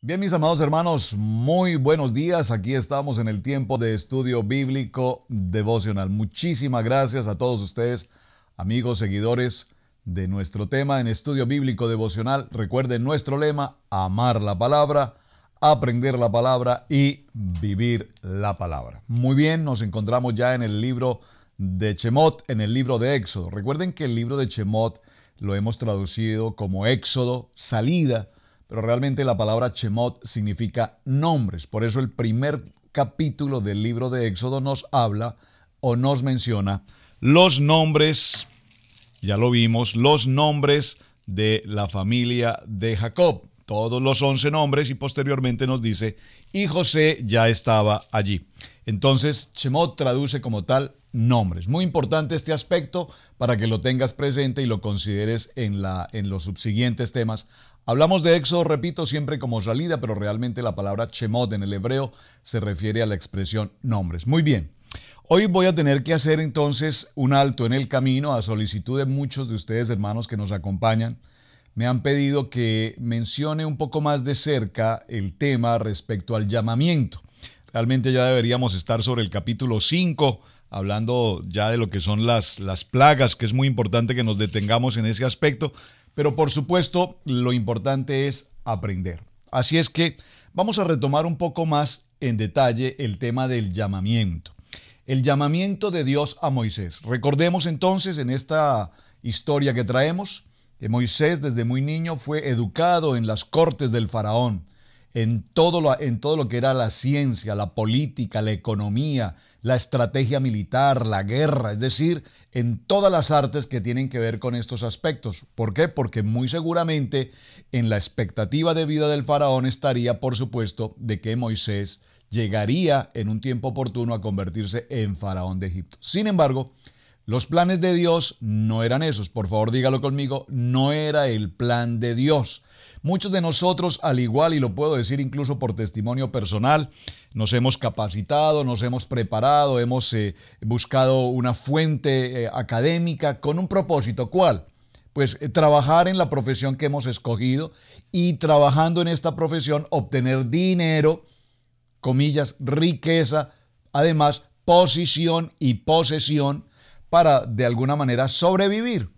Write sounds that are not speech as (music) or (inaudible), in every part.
Bien, mis amados hermanos, muy buenos días. Aquí estamos en el tiempo de estudio bíblico devocional. Muchísimas gracias a todos ustedes, amigos, seguidores de nuestro tema en estudio bíblico devocional. Recuerden nuestro lema, amar la palabra, aprender la palabra y vivir la palabra. Muy bien, nos encontramos ya en el libro de Chemot, en el libro de Éxodo. Recuerden que el libro de Chemot lo hemos traducido como Éxodo, salida pero realmente la palabra chemot significa nombres. Por eso el primer capítulo del libro de Éxodo nos habla o nos menciona los nombres, ya lo vimos, los nombres de la familia de Jacob, todos los once nombres y posteriormente nos dice, y José ya estaba allí. Entonces, chemot traduce como tal nombres. Muy importante este aspecto para que lo tengas presente y lo consideres en, la, en los subsiguientes temas. Hablamos de Éxodo, repito, siempre como salida, pero realmente la palabra chemot en el hebreo se refiere a la expresión nombres. Muy bien. Hoy voy a tener que hacer entonces un alto en el camino a solicitud de muchos de ustedes, hermanos, que nos acompañan. Me han pedido que mencione un poco más de cerca el tema respecto al llamamiento. Realmente ya deberíamos estar sobre el capítulo 5 hablando ya de lo que son las, plagas, que es muy importante que nos detengamos en ese aspecto, pero por supuesto lo importante es aprender. Así es que vamos a retomar un poco más en detalle el tema del llamamiento. El llamamiento de Dios a Moisés. Recordemos entonces en esta historia que traemos que Moisés desde muy niño fue educado en las cortes del faraón en todo, lo, en todo lo que era la ciencia, la política, la economía, la estrategia militar, la guerra, es decir, en todas las artes que tienen que ver con estos aspectos. ¿Por qué? Porque muy seguramente en la expectativa de vida del faraón estaría, por supuesto, de que Moisés llegaría en un tiempo oportuno a convertirse en faraón de Egipto. Sin embargo, los planes de Dios no eran esos. Por favor, dígalo conmigo, no era el plan de Dios. Muchos de nosotros, al igual, y lo puedo decir incluso por testimonio personal, nos hemos capacitado, nos hemos preparado, hemos eh, buscado una fuente eh, académica con un propósito. ¿Cuál? Pues eh, trabajar en la profesión que hemos escogido y trabajando en esta profesión obtener dinero, comillas, riqueza, además posición y posesión para de alguna manera sobrevivir.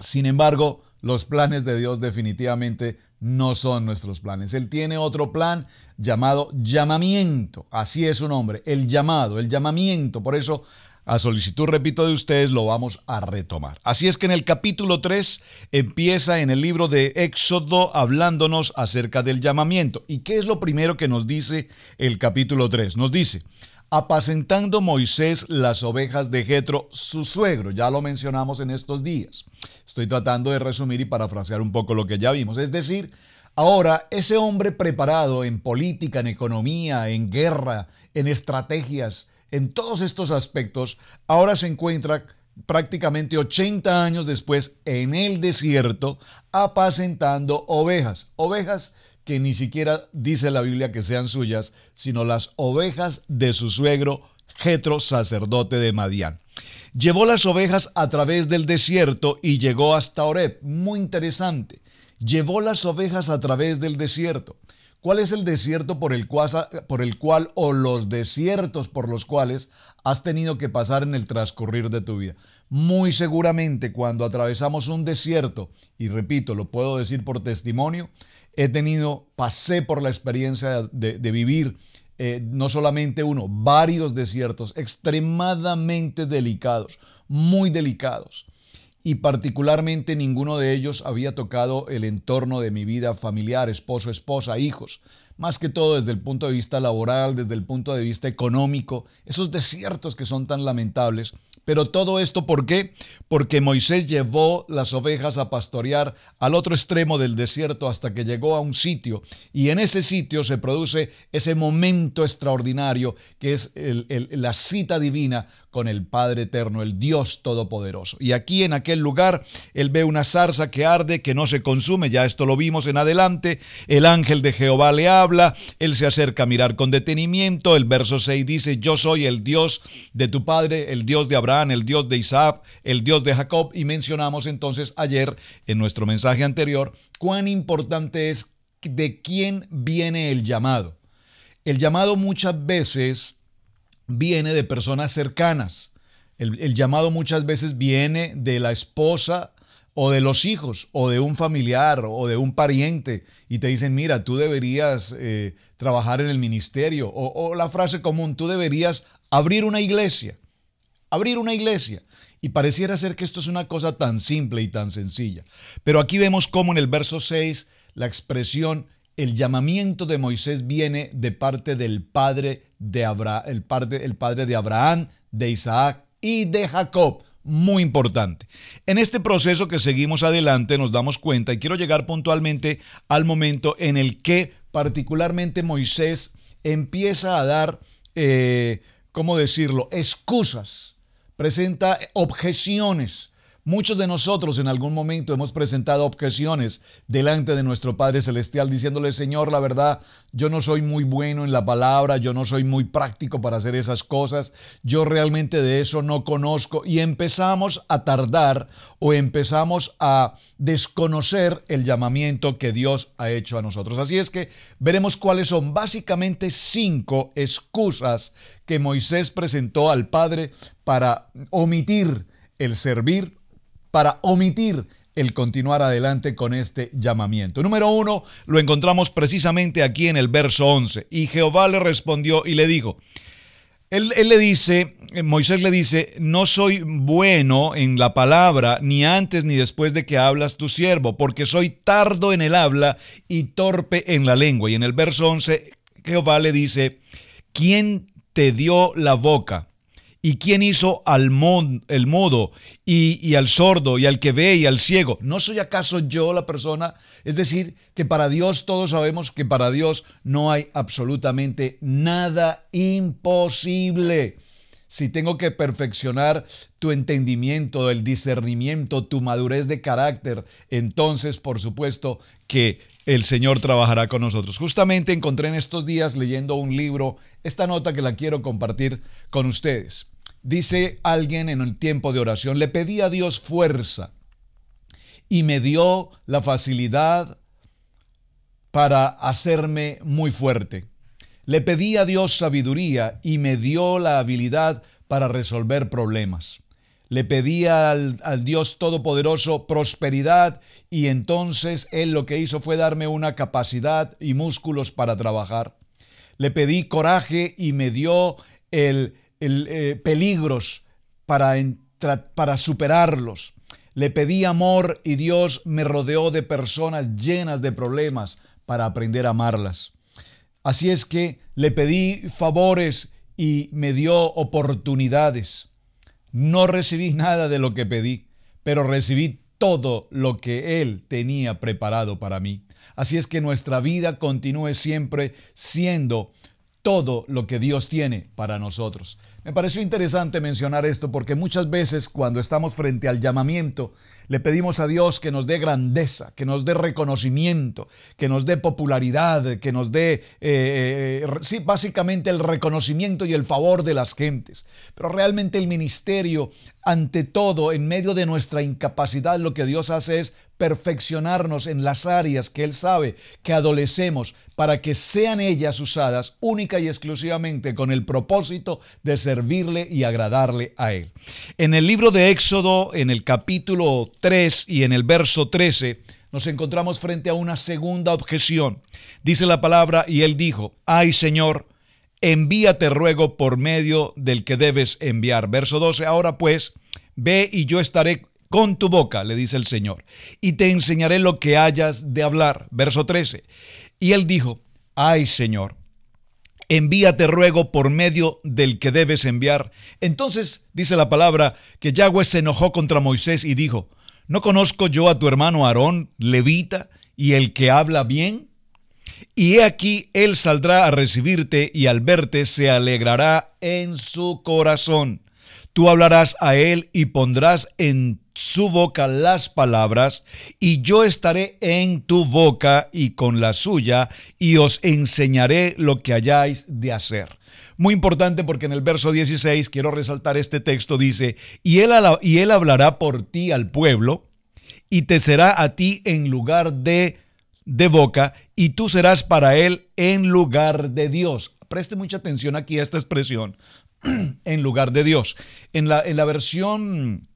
Sin embargo, los planes de Dios definitivamente no son nuestros planes. Él tiene otro plan llamado llamamiento. Así es su nombre, el llamado, el llamamiento. Por eso, a solicitud, repito, de ustedes lo vamos a retomar. Así es que en el capítulo 3 empieza en el libro de Éxodo hablándonos acerca del llamamiento. ¿Y qué es lo primero que nos dice el capítulo 3? Nos dice, apacentando Moisés las ovejas de Jetro, su suegro. Ya lo mencionamos en estos días. Estoy tratando de resumir y parafrasear un poco lo que ya vimos. Es decir, ahora ese hombre preparado en política, en economía, en guerra, en estrategias, en todos estos aspectos, ahora se encuentra prácticamente 80 años después en el desierto apacentando ovejas. Ovejas que ni siquiera dice la Biblia que sean suyas, sino las ovejas de su suegro Jetro, sacerdote de Madián. Llevó las ovejas a través del desierto y llegó hasta Oreb. Muy interesante. Llevó las ovejas a través del desierto. ¿Cuál es el desierto por el, cual, por el cual o los desiertos por los cuales has tenido que pasar en el transcurrir de tu vida? Muy seguramente cuando atravesamos un desierto, y repito, lo puedo decir por testimonio, he tenido, pasé por la experiencia de, vivir eh, no solamente uno, varios desiertos extremadamente delicados, muy delicados. Y particularmente ninguno de ellos había tocado el entorno de mi vida familiar, esposo, esposa, hijos. Más que todo desde el punto de vista laboral, desde el punto de vista económico, esos desiertos que son tan lamentables pero todo esto, ¿por qué? Porque Moisés llevó las ovejas a pastorear al otro extremo del desierto hasta que llegó a un sitio. Y en ese sitio se produce ese momento extraordinario que es la cita divina con el Padre Eterno, el Dios Todopoderoso. Y aquí en aquel lugar, él ve una zarza que arde, que no se consume, ya esto lo vimos en adelante, el ángel de Jehová le habla, él se acerca a mirar con detenimiento, el verso 6 dice, yo soy el Dios de tu Padre, el Dios de Abraham, el Dios de Isaac, el Dios de Jacob, y mencionamos entonces ayer en nuestro mensaje anterior cuán importante es de quién viene el llamado. El llamado muchas veces viene de personas cercanas. El, llamado muchas veces viene de la esposa o de los hijos o de un familiar o de un pariente y te dicen, mira, tú deberías eh, trabajar en el ministerio o, la frase común, tú deberías abrir una iglesia, abrir una iglesia. Y pareciera ser que esto es una cosa tan simple y tan sencilla. Pero aquí vemos cómo en el verso 6 la expresión el llamamiento de Moisés viene de parte del padre de, el padre de Abraham, de Isaac y de Jacob muy importante. En este proceso que seguimos adelante nos damos cuenta y quiero llegar puntualmente al momento en el que particularmente Moisés empieza a dar, eh, ¿cómo decirlo?, excusas, presenta objeciones Muchos de nosotros en algún momento hemos presentado objeciones delante de nuestro Padre Celestial diciéndole, Señor, la verdad, yo no soy muy bueno en la palabra, yo no soy muy práctico para hacer esas cosas, yo realmente de eso no conozco y empezamos a tardar o empezamos a desconocer el llamamiento que Dios ha hecho a nosotros. Así es que veremos cuáles son básicamente cinco excusas que Moisés presentó al Padre para omitir el servir para omitir el continuar adelante con este llamamiento. Número uno, lo encontramos precisamente aquí en el verso 11. Y Jehová le respondió y le dijo, él, le dice, Moisés le dice, no soy bueno en la palabra, ni antes ni después de que hablas tu siervo, porque soy tardo en el habla y torpe en la lengua. Y en el verso 11, Jehová le dice, ¿quién te dio la boca? ¿Y quién hizo al mon, el modo y, y, al sordo y al que ve y al ciego? ¿No soy acaso yo la persona? Es decir, que para Dios todos sabemos que para Dios no hay absolutamente nada imposible si tengo que perfeccionar tu entendimiento, el discernimiento, tu madurez de carácter, entonces por supuesto que el Señor trabajará con nosotros. Justamente encontré en estos días leyendo un libro esta nota que la quiero compartir con ustedes. Dice alguien en el tiempo de oración, le pedí a Dios fuerza y me dio la facilidad para hacerme muy fuerte. Le pedí a Dios sabiduría y me dio la habilidad para resolver problemas. Le pedí al, Dios Todopoderoso prosperidad y entonces Él lo que hizo fue darme una capacidad y músculos para trabajar. Le pedí coraje y me dio el, eh, peligros para, para superarlos. Le pedí amor y Dios me rodeó de personas llenas de problemas para aprender a amarlas. Así es que le pedí favores y me dio oportunidades. No recibí nada de lo que pedí, pero recibí todo lo que Él tenía preparado para mí. Así es que nuestra vida continúe siempre siendo todo lo que Dios tiene para nosotros. Me pareció interesante mencionar esto porque muchas veces cuando estamos frente al llamamiento, le pedimos a Dios que nos dé grandeza, que nos dé reconocimiento, que nos dé popularidad, que nos dé, eh, eh, eh, sí, básicamente el reconocimiento y el favor de las gentes. Pero realmente el ministerio, ante todo, en medio de nuestra incapacidad, lo que Dios hace es perfeccionarnos en las áreas que Él sabe que adolecemos para que sean ellas usadas única y exclusivamente con el propósito de servirle y agradarle a Él. En el libro de Éxodo, en el capítulo 3 y en el verso 13, nos encontramos frente a una segunda objeción. Dice la palabra, y él dijo, ay Señor, envíate ruego por medio del que debes enviar. Verso 12, ahora pues, ve y yo estaré con tu boca, le dice el Señor, y te enseñaré lo que hayas de hablar. Verso 13, y él dijo, ay Señor, envíate ruego por medio del que debes enviar. Entonces dice la palabra que Yahweh se enojó contra Moisés y dijo, ¿No conozco yo a tu hermano Aarón, levita, y el que habla bien? Y he aquí, él saldrá a recibirte y al verte se alegrará en su corazón. Tú hablarás a él y pondrás en su boca las palabras, y yo estaré en tu boca y con la suya, y os enseñaré lo que hayáis de hacer. Muy importante porque en el verso 16, quiero resaltar este texto, dice, y él, y él hablará por ti al pueblo y te será a ti en lugar de, de boca y tú serás para él en lugar de Dios. Preste mucha atención aquí a esta expresión, (clears throat) en lugar de Dios. En la, en la versión...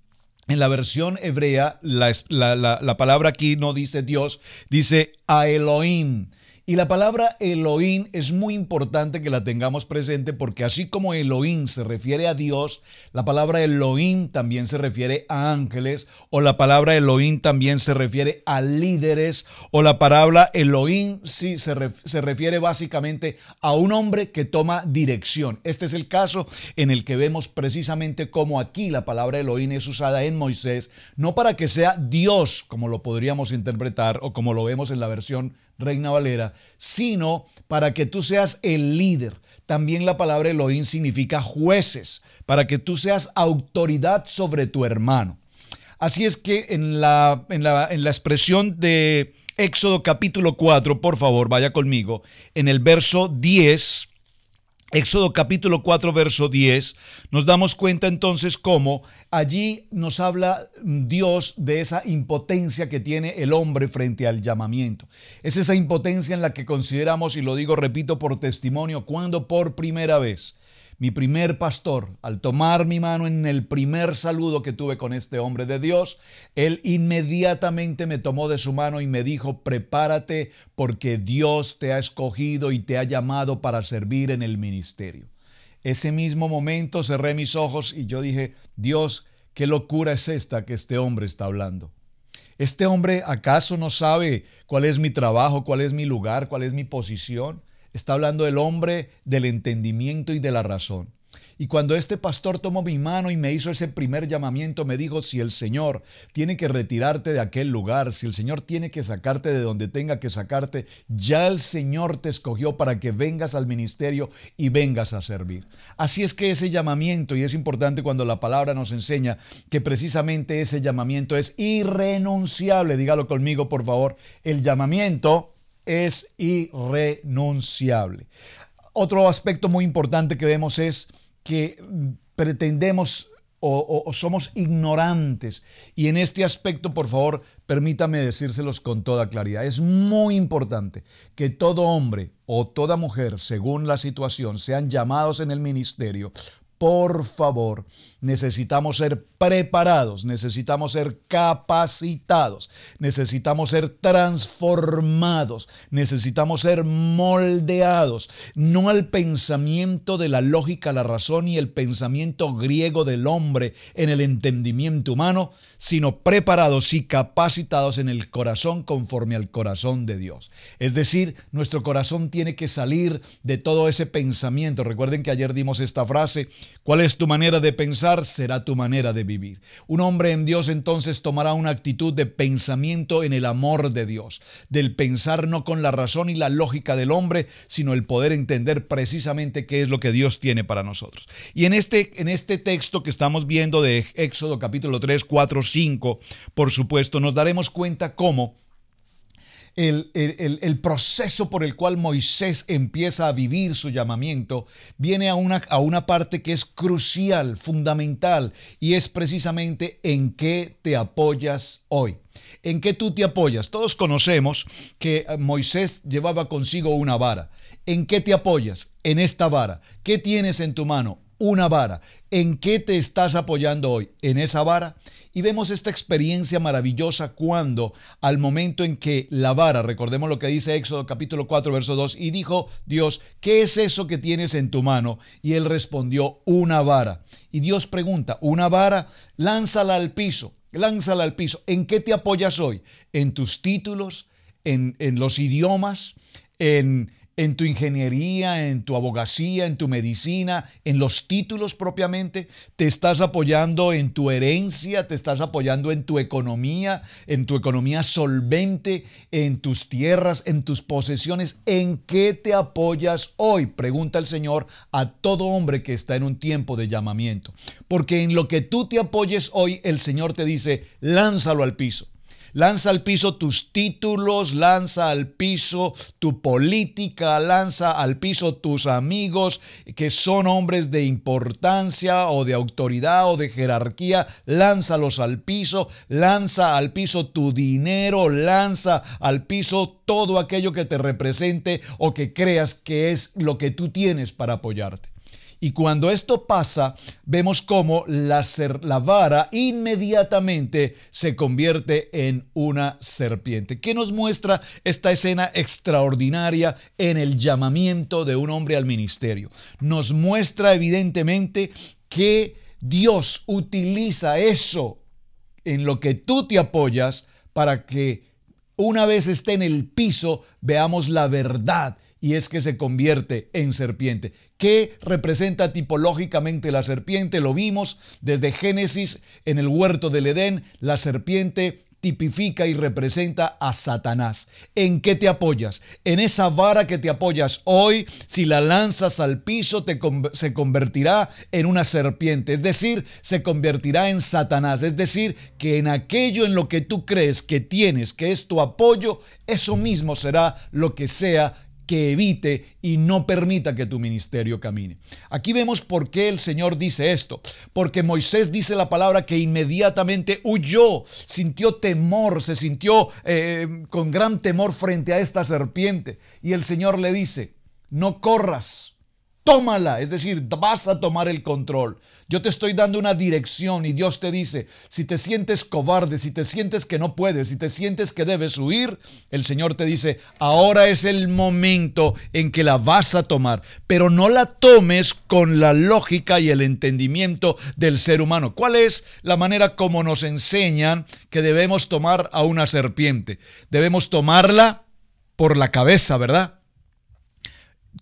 En la versión hebrea, la, la, palabra aquí no dice Dios, dice a Elohim. Y la palabra Elohim es muy importante que la tengamos presente porque así como Elohim se refiere a Dios, la palabra Elohim también se refiere a ángeles o la palabra Elohim también se refiere a líderes o la palabra Elohim sí se, se refiere básicamente a un hombre que toma dirección. Este es el caso en el que vemos precisamente cómo aquí la palabra Elohim es usada en Moisés, no para que sea Dios como lo podríamos interpretar o como lo vemos en la versión Reina Valera, sino para que tú seas el líder. También la palabra Elohim significa jueces, para que tú seas autoridad sobre tu hermano. Así es que en la, en la, expresión de Éxodo capítulo 4, por favor, vaya conmigo, en el verso 10 Éxodo capítulo 4, verso 10, nos damos cuenta entonces cómo allí nos habla Dios de esa impotencia que tiene el hombre frente al llamamiento. Es esa impotencia en la que consideramos, y lo digo, repito, por testimonio, cuando por primera vez mi primer pastor, al tomar mi mano en el primer saludo que tuve con este hombre de Dios, él inmediatamente me tomó de su mano y me dijo, prepárate porque Dios te ha escogido y te ha llamado para servir en el ministerio. Ese mismo momento cerré mis ojos y yo dije, Dios, qué locura es esta que este hombre está hablando. ¿Este hombre acaso no sabe cuál es mi trabajo, cuál es mi lugar, cuál es mi posición? está hablando del hombre del entendimiento y de la razón. Y cuando este pastor tomó mi mano y me hizo ese primer llamamiento, me dijo, si el Señor tiene que retirarte de aquel lugar, si el Señor tiene que sacarte de donde tenga que sacarte, ya el Señor te escogió para que vengas al ministerio y vengas a servir. Así es que ese llamamiento, y es importante cuando la palabra nos enseña que precisamente ese llamamiento es irrenunciable, dígalo conmigo por favor, el llamamiento es irrenunciable. Otro aspecto muy importante que vemos es que pretendemos o, somos ignorantes. Y en este aspecto, por favor, permítame decírselos con toda claridad. Es muy importante que todo hombre o toda mujer, según la situación, sean llamados en el ministerio. Por favor, necesitamos ser preparados, necesitamos ser capacitados, necesitamos ser transformados, necesitamos ser moldeados, no al pensamiento de la lógica, la razón y el pensamiento griego del hombre en el entendimiento humano, sino preparados y capacitados en el corazón conforme al corazón de Dios. Es decir, nuestro corazón tiene que salir de todo ese pensamiento. Recuerden que ayer dimos esta frase, ¿cuál es tu manera de pensar? será tu manera de vivir. Un hombre en Dios entonces tomará una actitud de pensamiento en el amor de Dios, del pensar no con la razón y la lógica del hombre, sino el poder entender precisamente qué es lo que Dios tiene para nosotros. Y en este, en este texto que estamos viendo de Éxodo capítulo 3, 4, 5, por supuesto, nos daremos cuenta cómo el, proceso por el cual Moisés empieza a vivir su llamamiento, viene a una, a una parte que es crucial, fundamental, y es precisamente en qué te apoyas hoy. ¿En qué tú te apoyas? Todos conocemos que eh, Moisés llevaba consigo una vara. ¿En qué te apoyas? En esta vara. ¿Qué tienes en tu mano? una vara. ¿En qué te estás apoyando hoy? ¿En esa vara? Y vemos esta experiencia maravillosa cuando al momento en que la vara, recordemos lo que dice Éxodo capítulo 4, verso 2, y dijo Dios, ¿qué es eso que tienes en tu mano? Y él respondió, una vara. Y Dios pregunta, ¿una vara? Lánzala al piso, lánzala al piso. ¿En qué te apoyas hoy? ¿En tus títulos? ¿En, en los idiomas? ¿En, en tu ingeniería, en tu abogacía, en tu medicina, en los títulos propiamente, te estás apoyando en tu herencia, te estás apoyando en tu economía, en tu economía solvente, en tus tierras, en tus posesiones. ¿En qué te apoyas hoy? Pregunta el Señor a todo hombre que está en un tiempo de llamamiento. Porque en lo que tú te apoyes hoy, el Señor te dice, lánzalo al piso. Lanza al piso tus títulos, lanza al piso tu política, lanza al piso tus amigos que son hombres de importancia o de autoridad o de jerarquía, lánzalos al piso, lanza al piso tu dinero, lanza al piso todo aquello que te represente o que creas que es lo que tú tienes para apoyarte. Y cuando esto pasa, vemos cómo la, la vara inmediatamente se convierte en una serpiente. ¿Qué nos muestra esta escena extraordinaria en el llamamiento de un hombre al ministerio? Nos muestra evidentemente que Dios utiliza eso en lo que tú te apoyas para que una vez esté en el piso veamos la verdad y es que se convierte en serpiente. ¿Qué representa tipológicamente la serpiente? Lo vimos desde Génesis en el huerto del Edén, la serpiente tipifica y representa a Satanás. ¿En qué te apoyas? En esa vara que te apoyas hoy, si la lanzas al piso, se convertirá en una serpiente, es decir, se convertirá en Satanás, es decir, que en aquello en lo que tú crees que tienes, que es tu apoyo, eso mismo será lo que sea que evite y no permita que tu ministerio camine. Aquí vemos por qué el Señor dice esto, porque Moisés dice la palabra que inmediatamente huyó, sintió temor, se sintió eh, con gran temor frente a esta serpiente y el Señor le dice, no corras, tómala, es decir, vas a tomar el control. Yo te estoy dando una dirección y Dios te dice, si te sientes cobarde, si te sientes que no puedes, si te sientes que debes huir, el Señor te dice, ahora es el momento en que la vas a tomar, pero no la tomes con la lógica y el entendimiento del ser humano. ¿Cuál es la manera como nos enseñan que debemos tomar a una serpiente? Debemos tomarla por la cabeza, ¿verdad?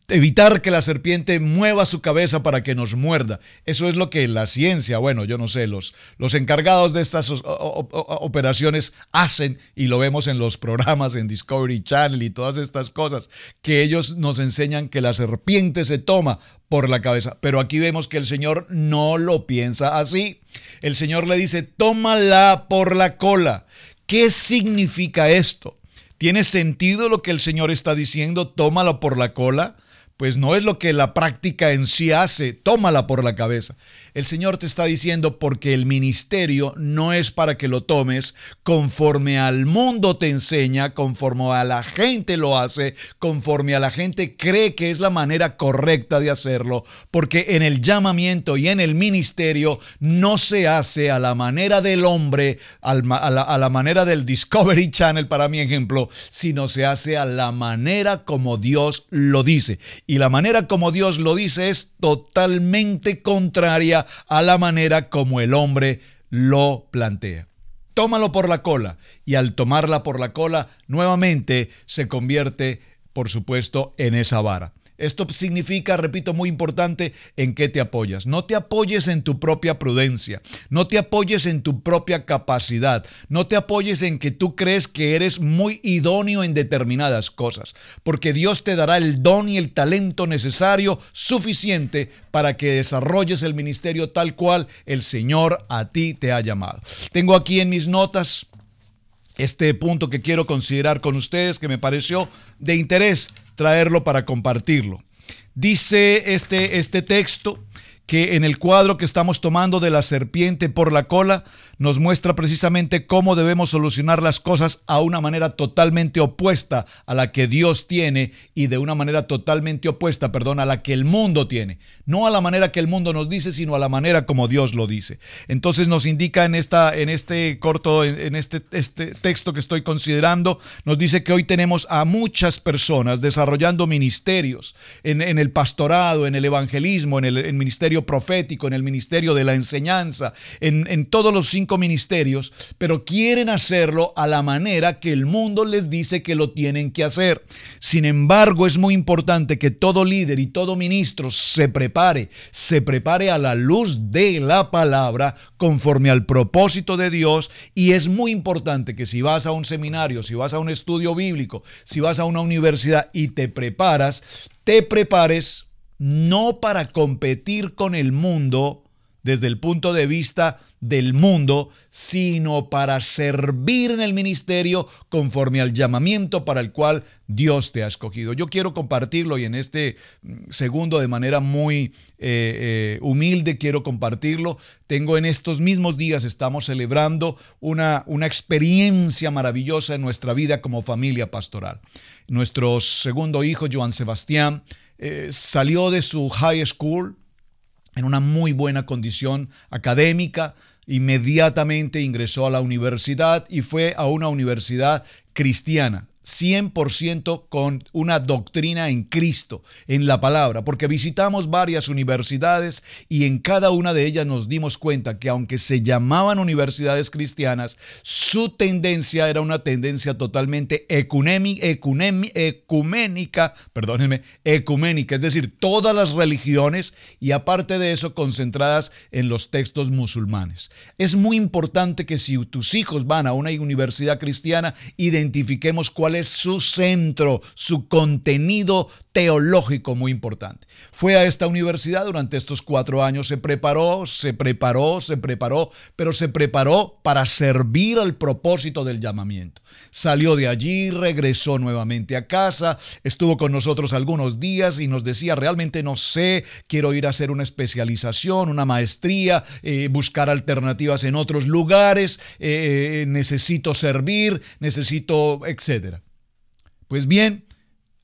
evitar que la serpiente mueva su cabeza para que nos muerda. Eso es lo que la ciencia, bueno, yo no sé, los, los encargados de estas operaciones hacen y lo vemos en los programas en Discovery Channel y todas estas cosas, que ellos nos enseñan que la serpiente se toma por la cabeza. Pero aquí vemos que el Señor no lo piensa así. El Señor le dice, tómala por la cola. ¿Qué significa esto? ¿Tiene sentido lo que el Señor está diciendo? Tómala por la cola pues no es lo que la práctica en sí hace, tómala por la cabeza. El Señor te está diciendo porque el ministerio no es para que lo tomes conforme al mundo te enseña, conforme a la gente lo hace, conforme a la gente cree que es la manera correcta de hacerlo, porque en el llamamiento y en el ministerio no se hace a la manera del hombre, a la, manera del Discovery Channel para mi ejemplo, sino se hace a la manera como Dios lo dice. Y la manera como Dios lo dice es totalmente contraria a la manera como el hombre lo plantea. Tómalo por la cola y al tomarla por la cola nuevamente se convierte, por supuesto, en esa vara. Esto significa, repito, muy importante, en qué te apoyas. No te apoyes en tu propia prudencia, no te apoyes en tu propia capacidad, no te apoyes en que tú crees que eres muy idóneo en determinadas cosas, porque Dios te dará el don y el talento necesario, suficiente, para que desarrolles el ministerio tal cual el Señor a ti te ha llamado. Tengo aquí en mis notas este punto que quiero considerar con ustedes que me pareció de interés traerlo para compartirlo. Dice este, este texto que en el cuadro que estamos tomando de la serpiente por la cola nos muestra precisamente cómo debemos solucionar las cosas a una manera totalmente opuesta a la que Dios tiene y de una manera totalmente opuesta, perdón, a la que el mundo tiene. No a la manera que el mundo nos dice, sino a la manera como Dios lo dice. Entonces nos indica en, esta, en este corto, en este, este texto que estoy considerando, nos dice que hoy tenemos a muchas personas desarrollando ministerios en, el pastorado, en el evangelismo, en el ministerio profético, en el ministerio de la enseñanza, en, en todos los cinco ministerios, pero quieren hacerlo a la manera que el mundo les dice que lo tienen que hacer. Sin embargo, es muy importante que todo líder y todo ministro se prepare, se prepare a la luz de la palabra conforme al propósito de Dios y es muy importante que si vas a un seminario, si vas a un estudio bíblico, si vas a una universidad y te preparas, te prepares no para competir con el mundo desde el punto de vista del mundo, sino para servir en el ministerio conforme al llamamiento para el cual Dios te ha escogido. Yo quiero compartirlo y en este mm, segundo de manera muy eh, eh, humilde quiero compartirlo. Tengo en estos mismos días, estamos celebrando una, una experiencia maravillosa en nuestra vida como familia pastoral. Nuestro segundo hijo, Joan Sebastián, eh, salió de su high school en una muy buena condición académica, inmediatamente ingresó a la universidad y fue a una universidad cristiana, 100% con una doctrina en Cristo, en la palabra, porque visitamos varias universidades y en cada una de ellas nos dimos cuenta que aunque se llamaban universidades cristianas, su tendencia era una tendencia totalmente ecuménica, perdónenme, ecuménica, es decir, todas las religiones y aparte de eso concentradas en los textos musulmanes. Es muy importante que si tus hijos van a una universidad cristiana, de identifiquemos cuál es su centro, su contenido teológico muy importante. Fue a esta universidad durante estos cuatro años, se preparó, se preparó, se preparó, pero se preparó para servir al propósito del llamamiento. Salió de allí, regresó nuevamente a casa, estuvo con nosotros algunos días y nos decía, realmente no sé, quiero ir a hacer una especialización, una maestría, eh, buscar alternativas en otros lugares, eh, eh, necesito servir, necesito etcétera etc. Pues bien,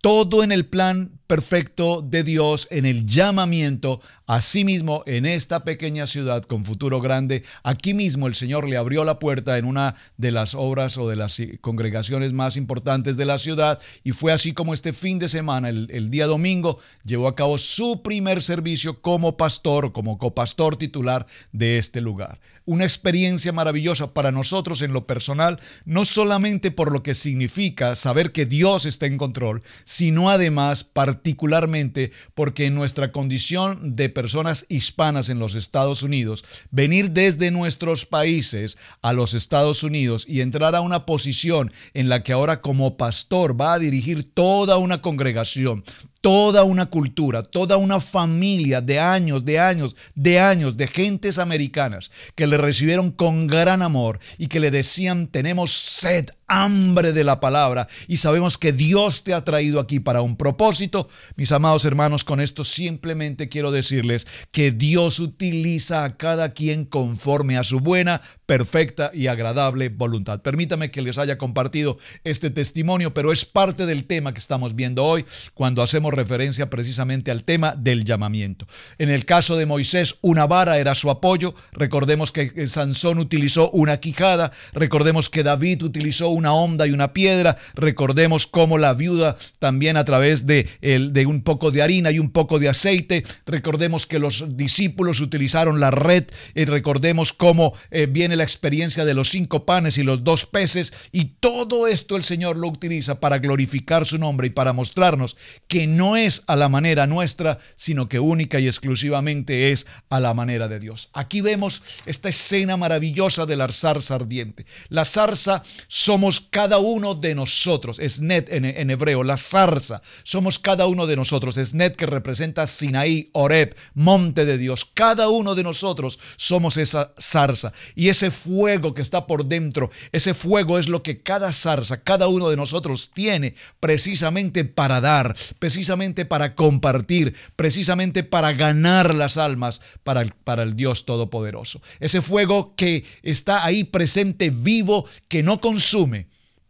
todo en el plan perfecto de Dios, en el llamamiento, a sí mismo en esta pequeña ciudad con futuro grande. Aquí mismo el Señor le abrió la puerta en una de las obras o de las congregaciones más importantes de la ciudad y fue así como este fin de semana, el, el día domingo, llevó a cabo su primer servicio como pastor, como copastor titular de este lugar una experiencia maravillosa para nosotros en lo personal, no solamente por lo que significa saber que Dios está en control, sino además particularmente porque en nuestra condición de personas hispanas en los Estados Unidos, venir desde nuestros países a los Estados Unidos y entrar a una posición en la que ahora como pastor va a dirigir toda una congregación, toda una cultura, toda una familia de años, de años, de años, de gentes americanas que le recibieron con gran amor y que le decían, tenemos sed hambre de la palabra y sabemos que Dios te ha traído aquí para un propósito. Mis amados hermanos, con esto simplemente quiero decirles que Dios utiliza a cada quien conforme a su buena, perfecta y agradable voluntad. Permítame que les haya compartido este testimonio, pero es parte del tema que estamos viendo hoy cuando hacemos referencia precisamente al tema del llamamiento. En el caso de Moisés, una vara era su apoyo. Recordemos que Sansón utilizó una quijada. Recordemos que David utilizó una una onda y una piedra. Recordemos cómo la viuda también a través de, de un poco de harina y un poco de aceite. Recordemos que los discípulos utilizaron la red. y eh, recordemos cómo eh, viene la experiencia de los cinco panes y los dos peces. Y todo esto el Señor lo utiliza para glorificar su nombre y para mostrarnos que no es a la manera nuestra, sino que única y exclusivamente es a la manera de Dios. Aquí vemos esta escena maravillosa de la zarza ardiente. La zarza somos cada uno de nosotros, es net en hebreo, la zarza, somos cada uno de nosotros, es net que representa Sinaí, Oreb, monte de Dios, cada uno de nosotros somos esa zarza y ese fuego que está por dentro, ese fuego es lo que cada zarza, cada uno de nosotros tiene precisamente para dar, precisamente para compartir, precisamente para ganar las almas para para el Dios Todopoderoso. Ese fuego que está ahí presente, vivo, que no consume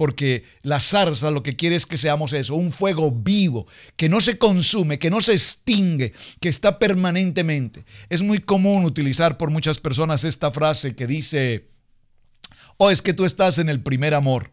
porque la zarza lo que quiere es que seamos eso, un fuego vivo, que no se consume, que no se extingue, que está permanentemente. Es muy común utilizar por muchas personas esta frase que dice, o oh, es que tú estás en el primer amor.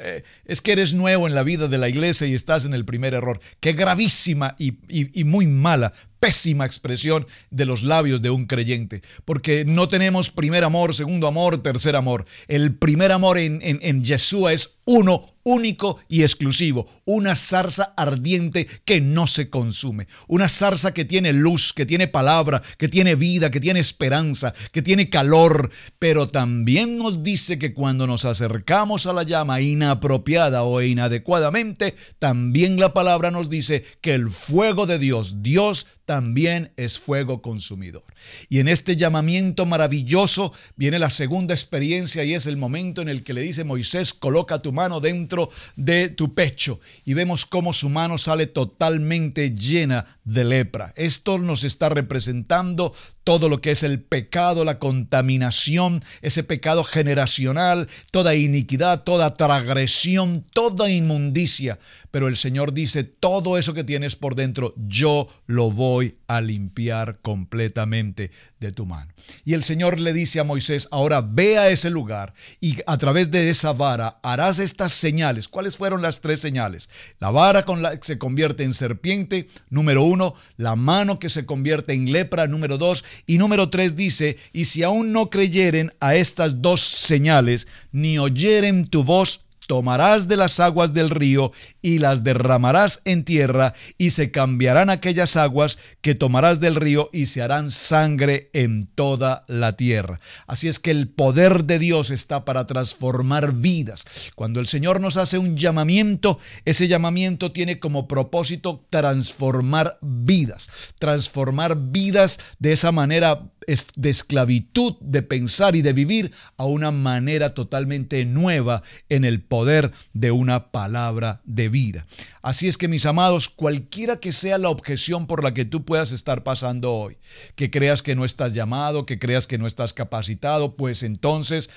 Eh, es que eres nuevo en la vida de la iglesia y estás en el primer error. Qué gravísima y, muy mala, pésima expresión de los labios de un creyente. Porque no tenemos primer amor, segundo amor, tercer amor. El primer amor en, en, en Yeshua es uno único y exclusivo, una zarza ardiente que no se consume, una zarza que tiene luz, que tiene palabra, que tiene vida, que tiene esperanza, que tiene calor, pero también nos dice que cuando nos acercamos a la llama inapropiada o inadecuadamente, también la palabra nos dice que el fuego de Dios, Dios también es fuego consumidor. Y en este llamamiento maravilloso viene la segunda experiencia y es el momento en el que le dice Moisés, coloca tu mano dentro de tu pecho. Y vemos cómo su mano sale totalmente llena de lepra. Esto nos está representando todo lo que es el pecado, la contaminación, ese pecado generacional, toda iniquidad, toda transgresión, toda inmundicia. Pero el Señor dice, todo eso que tienes por dentro, yo lo voy a limpiar completamente de tu mano. Y el Señor le dice a Moisés, ahora ve a ese lugar y a través de esa vara harás estas señales. ¿Cuáles fueron las tres señales? La vara con la que se convierte en serpiente, número uno, la mano que se convierte en lepra, número dos, y número 3 dice, y si aún no creyeren a estas dos señales, ni oyeren tu voz, Tomarás de las aguas del río y las derramarás en tierra, y se cambiarán aquellas aguas que tomarás del río y se harán sangre en toda la tierra. Así es que el poder de Dios está para transformar vidas. Cuando el Señor nos hace un llamamiento, ese llamamiento tiene como propósito transformar vidas, transformar vidas de esa manera de esclavitud de pensar y de vivir a una manera totalmente nueva en el poder de una palabra de vida. Así es que mis amados, cualquiera que sea la objeción por la que tú puedas estar pasando hoy, que creas que no estás llamado, que creas que no estás capacitado, pues entonces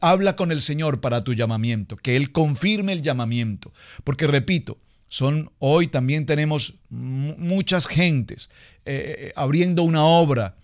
habla con el Señor para tu llamamiento, que Él confirme el llamamiento. Porque repito, son hoy también tenemos muchas gentes eh, eh, abriendo una obra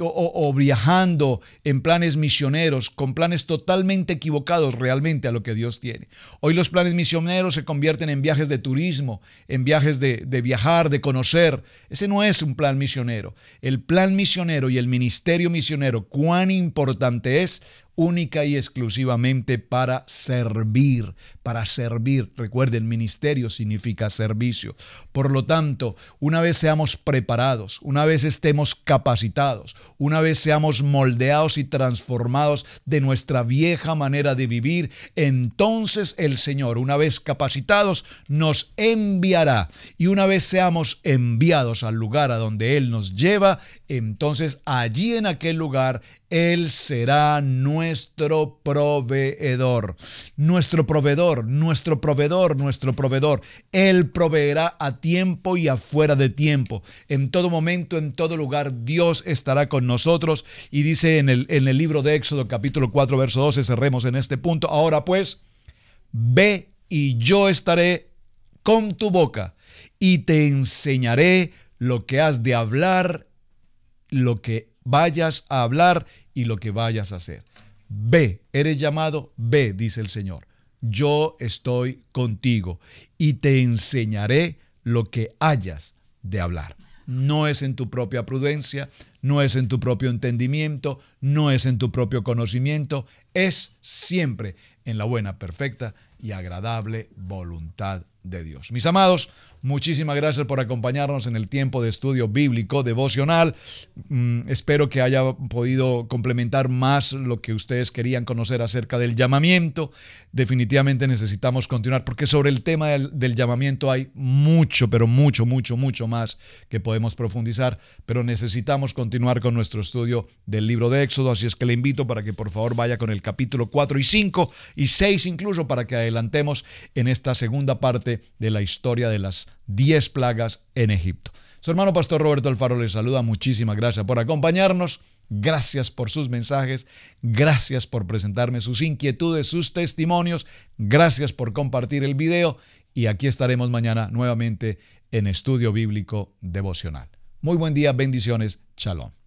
o, o, viajando en planes misioneros, con planes totalmente equivocados realmente a lo que Dios tiene. Hoy los planes misioneros se convierten en viajes de turismo, en viajes de, de viajar, de conocer. Ese no es un plan misionero. El plan misionero y el ministerio misionero, cuán importante es, única y exclusivamente para servir, para servir. Recuerden, ministerio significa servicio. Por lo tanto, una vez seamos preparados, una vez estemos capacitados, una vez seamos moldeados y transformados de nuestra vieja manera de vivir, entonces el Señor, una vez capacitados, nos enviará. Y una vez seamos enviados al lugar a donde Él nos lleva, entonces allí en aquel lugar él será nuestro proveedor. Nuestro proveedor, nuestro proveedor, nuestro proveedor. Él proveerá a tiempo y afuera de tiempo. En todo momento, en todo lugar, Dios estará con nosotros. Y dice en el, en el libro de Éxodo capítulo 4, verso 12, cerremos en este punto. Ahora pues, ve y yo estaré con tu boca y te enseñaré lo que has de hablar, lo que vayas a hablar y lo que vayas a hacer. Ve, eres llamado, ve, dice el Señor. Yo estoy contigo y te enseñaré lo que hayas de hablar. No es en tu propia prudencia, no es en tu propio entendimiento, no es en tu propio conocimiento, es siempre en la buena, perfecta y agradable voluntad de Dios. Mis amados, Muchísimas gracias por acompañarnos en el tiempo de estudio bíblico devocional. Mm, espero que haya podido complementar más lo que ustedes querían conocer acerca del llamamiento. Definitivamente necesitamos continuar porque sobre el tema del, del llamamiento hay mucho, pero mucho, mucho, mucho más que podemos profundizar, pero necesitamos continuar con nuestro estudio del libro de Éxodo, así es que le invito para que por favor vaya con el capítulo 4 y 5 y 6 incluso para que adelantemos en esta segunda parte de la historia de las 10 plagas en Egipto. Su hermano pastor Roberto Alfaro le saluda. Muchísimas gracias por acompañarnos. Gracias por sus mensajes, gracias por presentarme sus inquietudes, sus testimonios, gracias por compartir el video y aquí estaremos mañana nuevamente en Estudio Bíblico Devocional. Muy buen día, bendiciones, shalom.